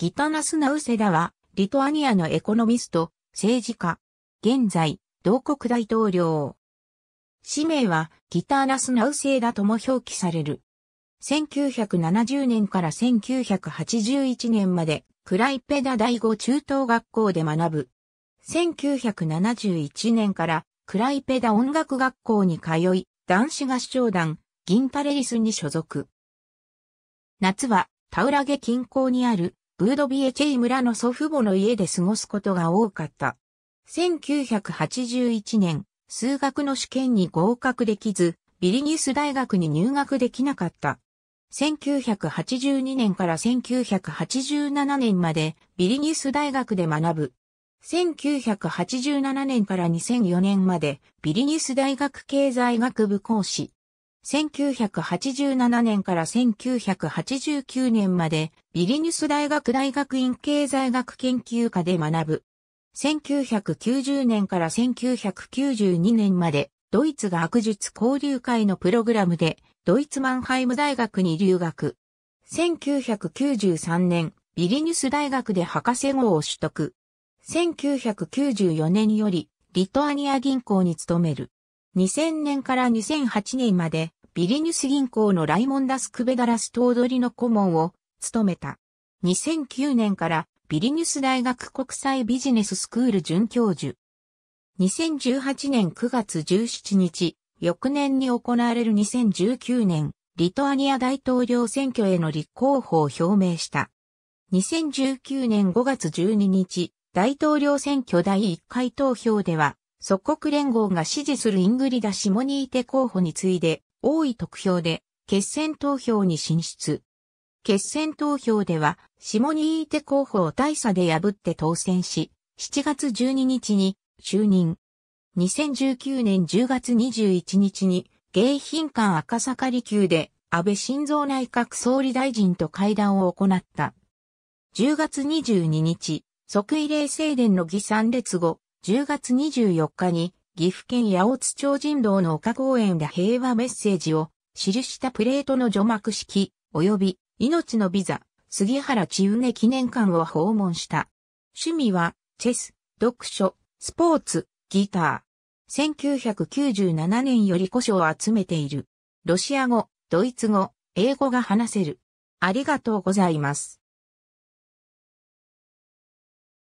ギタナスナウセダは、リトアニアのエコノミスト、政治家。現在、同国大統領。氏名は、ギターナスナウセダとも表記される。1970年から1981年まで、クライペダ第五中等学校で学ぶ。1971年から、クライペダ音楽学校に通い、男子合唱団、銀パレリスに所属。夏は、タウラゲ近郊にあるブードビエチェイ村の祖父母の家で過ごすことが多かった。1981年、数学の試験に合格できず、ビリニュス大学に入学できなかった。1982年から1987年までビリニュス大学で学ぶ。1987年から2004年までビリニュス大学経済学部講師。1987年から1989年までビリニュス大学大学院経済学研究科で学ぶ。1990年から1992年までドイツ学術交流会のプログラムでドイツマンハイム大学に留学。1993年ビリニュス大学で博士号を取得。1994年よりリトアニア銀行に勤める。2000年から2008年までビリニュス銀行のライモンダス・クベダラス・頭取の顧問を務めた。2009年からビリニュス大学国際ビジネススクール准教授。2018年9月17日、翌年に行われる2019年、リトアニア大統領選挙への立候補を表明した。2019年5月12日、大統領選挙第1回投票では、即国連合が支持するイングリダ・シモニーテ候補に次いで、多い得票で、決選投票に進出。決選投票では、シモニーテ候補を大差で破って当選し、7月12日に就任。2019年10月21日に、迎賓館赤坂離宮で安倍晋三内閣総理大臣と会談を行った。10月22日、即位礼正殿の儀参列後、10月24日に岐阜県八尾津町人道の丘公園で平和メッセージを記したプレートの除幕式及び命のビザ杉原千畝記念館を訪問した。趣味はチェス、読書、スポーツ、ギター。1997年より古書を集めている。ロシア語、ドイツ語、英語が話せる。ありがとうございます。